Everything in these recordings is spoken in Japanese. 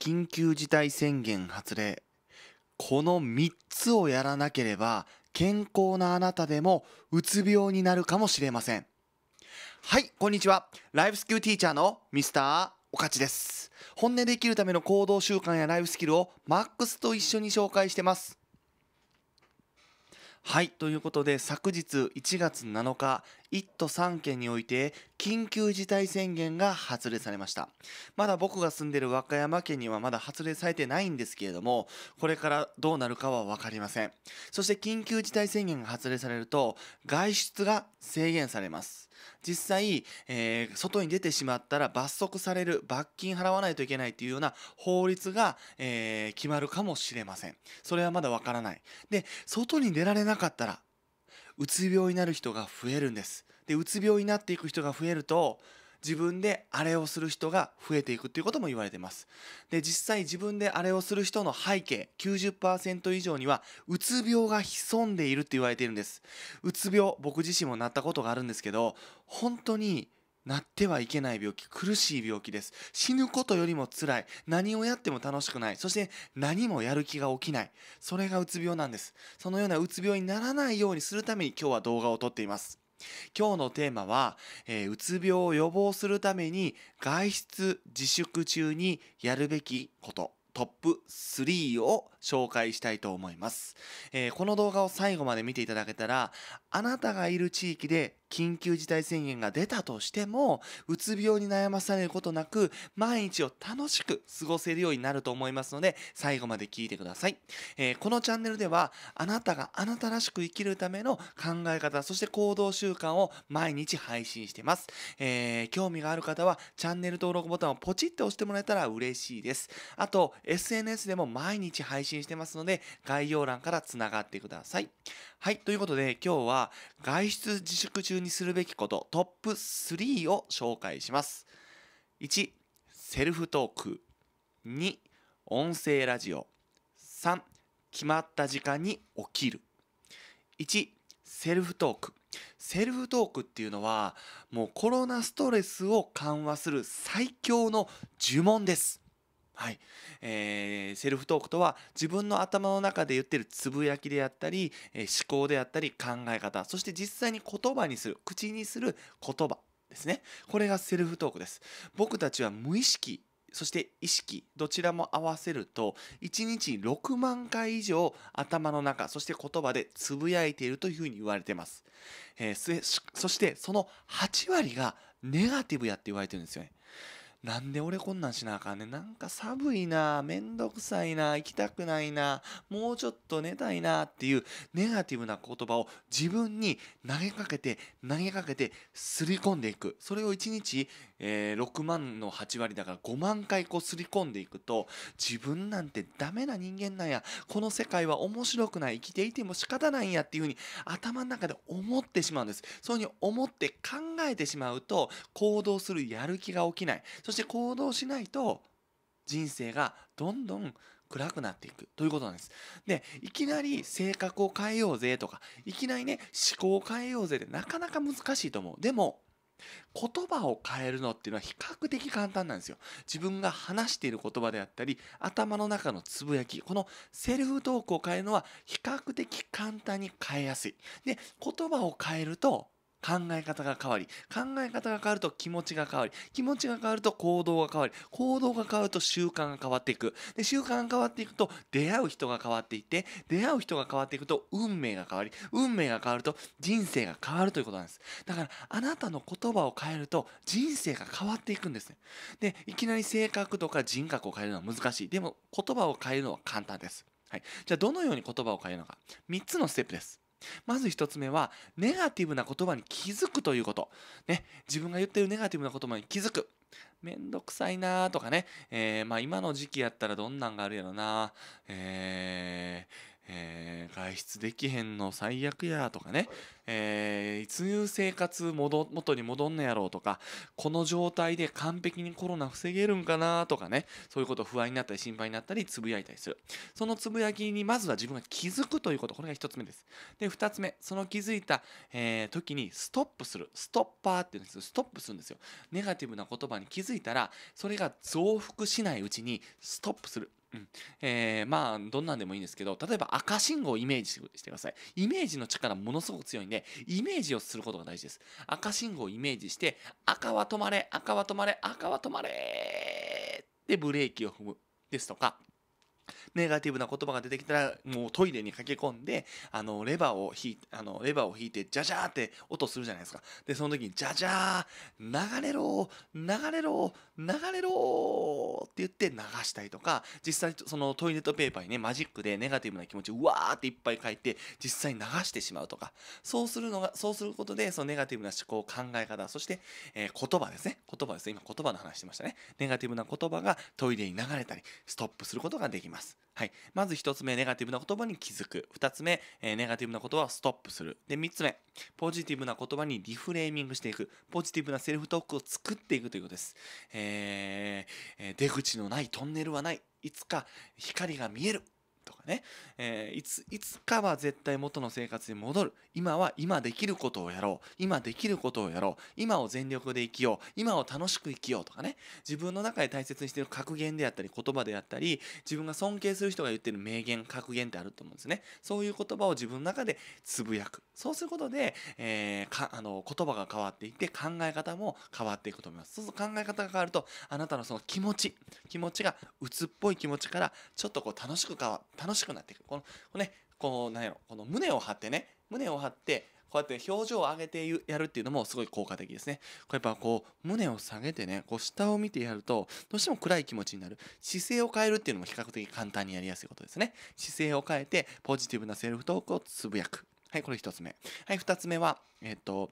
緊急事態宣言発令。この3つをやらなければ、健康なあなたでもうつ病になるかもしれません。はい、こんにちは。ライフスキューティーチャーのミスターおかちです。本音で生きるための行動習慣やライフスキルをマックスと一緒に紹介してます。はい、ということで昨日1月7日、1都3県において緊急事態宣言が発令されました。まだ僕が住んでる和歌山県にはまだ発令されてないんですけれども、これからどうなるかはわかりません。そして緊急事態宣言が発令されると、外出が制限されます。実際、えー、外に出てしまったら罰則される、罰金払わないといけないというような法律が、えー、決まるかもしれません。それはまだわからない。で、外に出られなかったら、うつ病になる人が増えるんですでうつ病になっていく人が増えると自分であれをする人が増えていくっていうことも言われてますで実際自分であれをする人の背景90%以上にはうつ病が潜んでいるって言われているんですうつ病僕自身もなったことがあるんですけど本当になってはいけない病気、苦しい病気です。死ぬことよりも辛い。何をやっても楽しくない。そして何もやる気が起きない。それがうつ病なんです。そのようなうつ病にならないようにするために今日は動画を撮っています。今日のテーマは、えー、うつ病を予防するために外出自粛中にやるべきことトップ3を紹介したいと思います、えー、この動画を最後まで見ていただけたらあなたがいる地域で緊急事態宣言が出たとしても、うつ病に悩まされることなく、毎日を楽しく過ごせるようになると思いますので、最後まで聞いてください。えー、このチャンネルでは、あなたがあなたらしく生きるための考え方、そして行動習慣を毎日配信してます。えー、興味がある方は、チャンネル登録ボタンをポチッと押してもらえたら嬉しいです。あと、SNS でも毎日配信してますので、概要欄からつながってください。はい、ということで今日は外出自粛中にするべきことトップ3を紹介します。1、セルフトーク。2、音声ラジオ。3、決まった時間に起きる。1、セルフトーク。セルフトークっていうのはもうコロナストレスを緩和する最強の呪文です。はいえー、セルフトークとは自分の頭の中で言ってるつぶやきであったり、えー、思考であったり考え方そして実際に言葉にする口にする言葉ですねこれがセルフトークです僕たちは無意識そして意識どちらも合わせると1日6万回以上頭の中そして言葉でつぶやいているというふうに言われてます、えー、そしてその8割がネガティブやって言われてるんですよねなんで俺こんなんしなあかんねん。なんか寒いな、めんどくさいな、行きたくないな、もうちょっと寝たいなっていうネガティブな言葉を自分に投げかけて、投げかけて、すり込んでいく。それを一日えー、6万の8割だから5万回こうすり込んでいくと自分なんてダメな人間なんやこの世界は面白くない生きていても仕方ないんやっていうふうに頭の中で思ってしまうんですそういうふうに思って考えてしまうと行動するやる気が起きないそして行動しないと人生がどんどん暗くなっていくということなんです。で、いきなり性格を変えようぜとか、いきなりね、思考を変えようぜってなかなか難しいと思う。でも、言葉を変えるのっていうのは比較的簡単なんですよ。自分が話している言葉であったり、頭の中のつぶやき、このセルフトークを変えるのは比較的簡単に変えやすい。で、言葉を変えると、考え方が変わり考え方が変わると気持ちが変わり気持ちが変わると行動が変わり行動が変わると習慣が変わっていくで習慣が変わっていくと出会う人が変わっていって出会う人が変わっていくと運命が変わり運命が変わると人生が変わるということなんですだからあなたの言葉を変えると人生が変わっていくんですねでいきなり性格とか人格を変えるのは難しいでも言葉を変えるのは簡単ですはい、じゃあどのように言葉を変えるのか3つのステップですまず一つ目は、ネガティブな言葉に気づくということ。ね、自分が言ってるネガティブな言葉に気づく。めんどくさいなーとかね、えー、まあ今の時期やったらどんなんがあるやろなー、えーえー、外出できへんの最悪やとかね、えー、いつ生活戻元に戻んのやろうとかこの状態で完璧にコロナ防げるんかなとかねそういうこと不安になったり心配になったりつぶやいたりするそのつぶやきにまずは自分が気づくということこれが1つ目ですで2つ目その気づいた、えー、時にストップするストッパーっていうんですストップするんですよネガティブな言葉に気づいたらそれが増幅しないうちにストップするうんえー、まあどんなんでもいいんですけど例えば赤信号をイメージしてくださいイメージの力ものすごく強いんでイメージをすることが大事です赤信号をイメージして赤は止まれ赤は止まれ赤は止まれでブレーキを踏むですとかネガティブな言葉が出てきたら、もうトイレに駆け込んで、あの、レバーを引いて、あの、レバーを引いて、ジャジャーって音するじゃないですか。で、その時に、ジャジャー流れろ流れろ流れろって言って流したりとか、実際、そのトイレットペーパーにね、マジックでネガティブな気持ち、うわーっていっぱい書いて、実際に流してしまうとか、そうするのが、そうすることで、そのネガティブな思考、考え方、そして、えー、言葉ですね。言葉ですね。今、言葉の話してましたね。ネガティブな言葉がトイレに流れたり、ストップすることができます。ます。はい、まず1つ目ネガティブな言葉に気づく2つ目、えー、ネガティブな言葉をストップするで3つ目ポジティブな言葉にリフレーミングしていくポジティブなセルフトークを作っていくということです、ええー、出口のないトンネルはないいつか光が見えるとかね、えー、いついつかは絶対元の生活に戻る今は今できることをやろう今できることをやろう今を全力で生きよう今を楽しく生きようとかね自分の中で大切にしている格言であったり言葉であったり自分が尊敬する人が言ってる名言格言ってあると思うんですねそういう言葉を自分の中でつぶやくそうすることで、えー、かあの言葉が変わっていって考え方も変わっていくと思いますそうすると考え方が変わるとあなたのその気持ち気持ちが鬱っぽい気持ちからちょっとこう楽しく変わって楽しくなってく。この、このね、こう、なんやろ、この胸を張ってね、胸を張って、こうやって表情を上げてやるっていうのもすごい効果的ですね。これやっぱこう、胸を下げてね、こう下を見てやると、どうしても暗い気持ちになる。姿勢を変えるっていうのも比較的簡単にやりやすいことですね。姿勢を変えて、ポジティブなセルフトークをつぶやく。はい、これ一つ目。はい、二つ目は、えっ、と、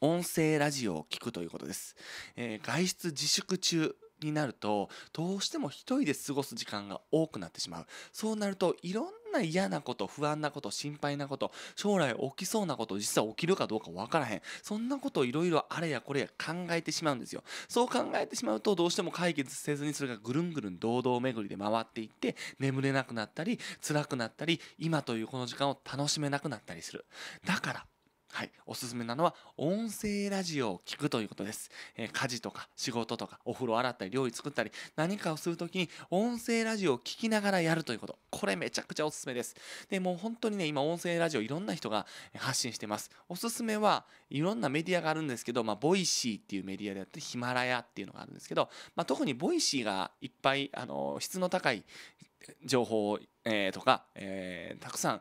音声ラジオを聞くということです。えー、外出自粛中になるとどうしても一人で過ごす時間が多くなってしまうそうなるといろんな嫌なこと不安なこと心配なこと将来起きそうなこと実は起きるかどうか分からへんそんなことをいろいろあれやこれや考えてしまうんですよそう考えてしまうとどうしても解決せずにそれがぐるんぐるん堂々巡りで回っていって眠れなくなったり辛くなったり今というこの時間を楽しめなくなったりするだからはい、おすすめなのは音声ラジオを聞くということです、えー、家事とか仕事とかお風呂洗ったり料理作ったり何かをする時に音声ラジオを聞きながらやるということこれめちゃくちゃおすすめですでもう本当にね今音声ラジオいろんな人が発信してますおすすめはいろんなメディアがあるんですけど、まあ、ボイシーっていうメディアであってヒマラヤっていうのがあるんですけど、まあ、特にボイシーがいっぱいあの質の高い情報、えー、とか、えー、たくさん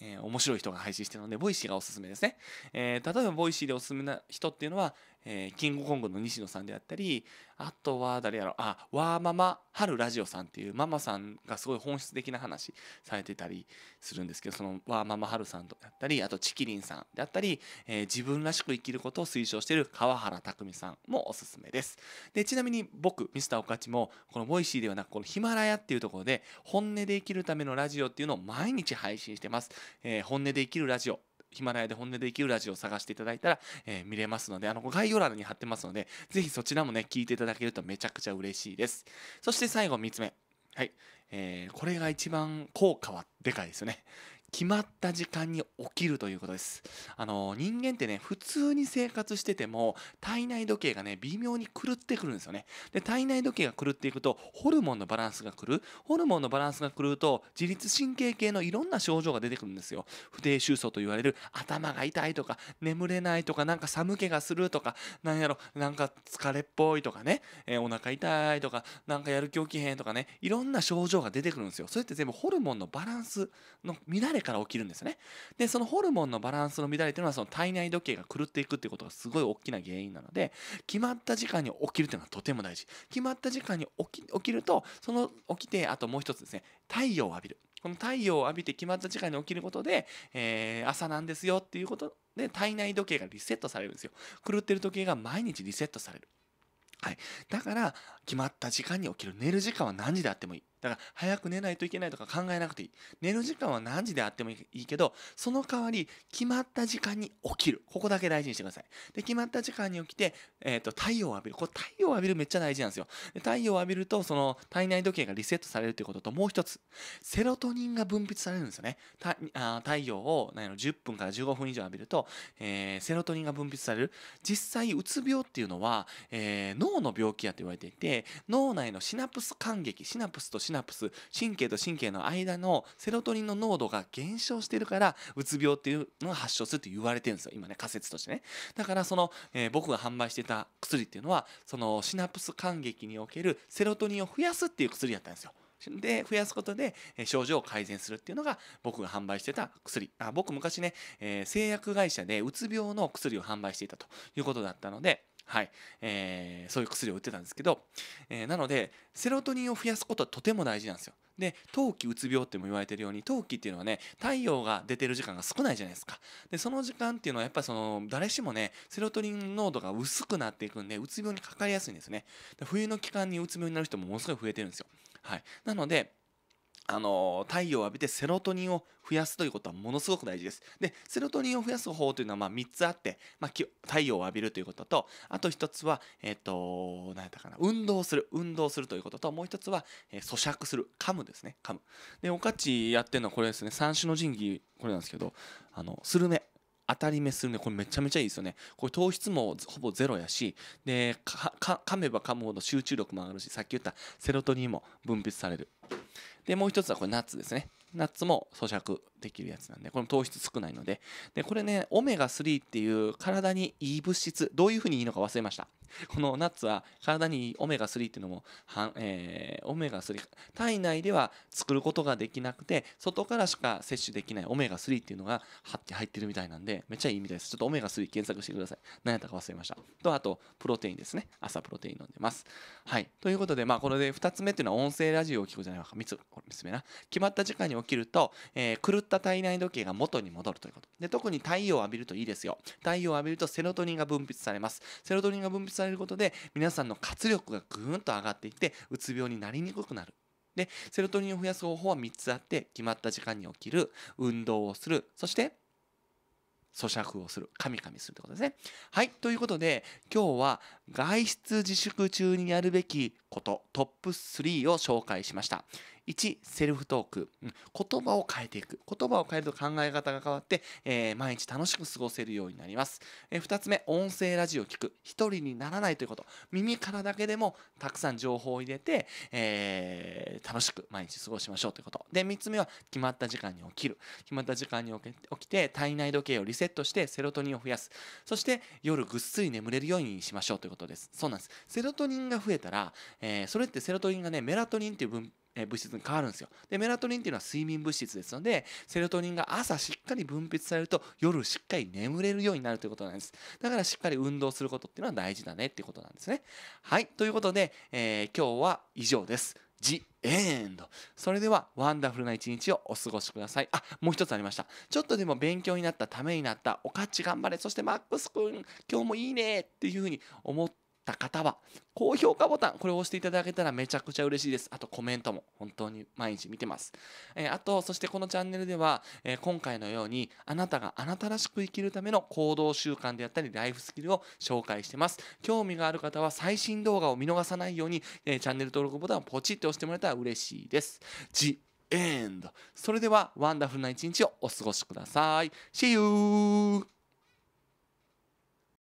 えー、面白い人が配信してるので、ボイシーがおすすめですね。えー、例えばボイシーでおすすめな人っていうのは、えー、キングコングの西野さんであったりあとは誰やろあわーママ春ラジオさんっていうママさんがすごい本質的な話されてたりするんですけどそのわーママ春さんだったりあとチキリンさんであったり、えー、自分らしく生きることを推奨している川原拓海さんもおすすめですでちなみに僕ミスターおかちもこのボイシーではなくこのヒマラヤっていうところで本音で生きるためのラジオっていうのを毎日配信してます、えー、本音で生きるラジオヒマラヤで本音で生きるラジオを探していただいたら、えー、見れますので、あの、概要欄に貼ってますので、ぜひそちらもね、聞いていただけるとめちゃくちゃ嬉しいです。そして最後3つ目。はい。えー、これが一番効果はでかいですよね。決まった時間に起きるということです。あの、人間ってね、普通に生活してても、体内時計がね、微妙に狂ってくるんですよね。で、体内時計が狂っていくと、ホルモンのバランスが狂う。ホルモンのバランスが狂うと、自律神経系のいろんな症状が出てくるんですよ。不定収穫と言われる、頭が痛いとか、眠れないとか、なんか寒気がするとか、なんやろ、なんか疲れっぽいとかね、えー、お腹痛いとか、なんかやる気起きへんとかね、いろんな症状が出てくるんですよ。それって全部ホルモンのバランスの乱れれから起きるんですね。で、そのホルモンのバランスの乱れというのは、その体内時計が狂っていくっていうことがすごい大きな原因なので、決まった時間に起きるというのはとても大事。決まった時間に起き起きると、その起きて、あともう一つですね、太陽を浴びる。この太陽を浴びて決まった時間に起きることで、えー、朝なんですよっていうことで体内時計がリセットされるんですよ。狂ってる時計が毎日リセットされる。はい。だから、決まった時間に起きる。寝る時間は何時であってもいい。だから早く寝ないといけないとか考えなくていい。寝る時間は何時であってもいいけど、その代わり決まった時間に起きる。ここだけ大事にしてください。で、決まった時間に起きて、えっ、ー、と、太陽を浴びる。これ太陽を浴びるめっちゃ大事なんですよ。で太陽を浴びると、その体内時計がリセットされるということと、もう一つ、セロトニンが分泌されるんですよね。たあ太陽を何の10分から15分以上浴びると、えー、セロトニンが分泌される。実際、うつ病っていうのは、えー、脳の病気やと言われていて、脳内のシナプス感激、シナプスとシシナプス神経と神経の間のセロトニンの濃度が減少してるからうつ病っていうのが発症するって言われてるんですよ今ね仮説としてねだからその、えー、僕が販売してた薬っていうのはそのシナプス感激におけるセロトニンを増やすっていう薬やったんですよで増やすことで症状を改善するっていうのが僕が販売してた薬あ僕昔ね、えー、製薬会社でうつ病の薬を販売していたということだったのではい、えー、そういう薬を売ってたんですけど、えー、なのでセロトニンを増やすことはとても大事なんですよ。で冬季うつ病っても言われてるように冬季っていうのはね太陽が出てる時間が少ないじゃないですかでその時間っていうのはやっぱその誰しもねセロトニン濃度が薄くなっていくんでうつ病にかかりやすいんですねで冬の期間にうつ病になる人もものすごい増えてるんですよはいなのであの太陽を浴びてセロトニンを増やすということはものすごく大事です。で、セロトニンを増やす方法というのはま3つあって、まあ、太陽を浴びるということと、あと1つは、えっ、ー、と、何やったかな、運動する、運動するということと、もう1つは、えー、咀嚼する、噛むですね、噛む。で、おかちやってるのはこれですね、三種の神器、これなんですけど、あの、スルメ。当たり目するねこれめちゃめちゃいいですよねこれ糖質もほぼゼロやしで噛めば噛むほど集中力も上がるしさっき言ったセロトニンも分泌されるでもう一つはこれナッツですねナッツも咀嚼できるやつなんで、これも糖質少ないので。で、これね、オメガ3っていう体にいい物質、どういうふうにいいのか忘れました。このナッツは体にいいオメガ3っていうのも、はえー、オメガ3、体内では作ることができなくて、外からしか摂取できないオメガ3っていうのが入ってるみたいなんで、めっちゃいいみたいです。ちょっとオメガ3検索してください。何やったか忘れました。と、あと、プロテインですね。朝プロテイン飲んでます。はい。ということで、まあ、これで2つ目っていうのは音声ラジオを聞くじゃないか。3つ、これ3つ目な。決まった時間に起きると、えー、狂っった体内時計が元に戻るということで特に太陽を浴びるといいですよ太陽を浴びるとセロトニンが分泌されますセロトニンが分泌されることで皆さんの活力がぐーんと上がっていってうつ病になりにくくなるでセロトニンを増やす方法は3つあって決まった時間に起きる運動をするそして咀嚼をするカミカミするってことですねはいということで今日は外出自粛中にやるべきことトップ3を紹介しました1セルフトーク、言葉を変えていく言葉を変えると考え方が変わって、えー、毎日楽しく過ごせるようになります、えー、2つ目音声ラジオを聞く1人にならないということ耳からだけでもたくさん情報を入れて、えー、楽しく毎日過ごしましょうということで3つ目は決まった時間に起きる決まった時間に起きて体内時計をリセットしてセロトニンを増やすそして夜ぐっすり眠れるようにしましょうということですそうなんですセロトニンが増えたら、えー、それってセロトニンがねメラトニンっていう分え物質に変わるんですよでメラトニンっていうのは睡眠物質ですのでセロトニンが朝しっかり分泌されると夜しっかり眠れるようになるということなんですだからしっかり運動することっていうのは大事だねっていうことなんですねはいということで、えー、今日は以上ですジエンド。それでは、ワンダフルな一日をお過ごしください。あ、もう一つありました。ちょっとでも勉強になった、ためになった、おかっち頑張れ、そしてマックス君、今日もいいねっていうふうに思ってった方は高評価ボタンこれを押していただけたらめちゃくちゃ嬉しいですあとコメントも本当に毎日見てます、えー、あとそしてこのチャンネルでは、えー、今回のようにあなたがあなたらしく生きるための行動習慣であったりライフスキルを紹介してます興味がある方は最新動画を見逃さないように、えー、チャンネル登録ボタンをポチッと押してもらえたら嬉しいです The end それではワンダフルな一日をお過ごしください See you!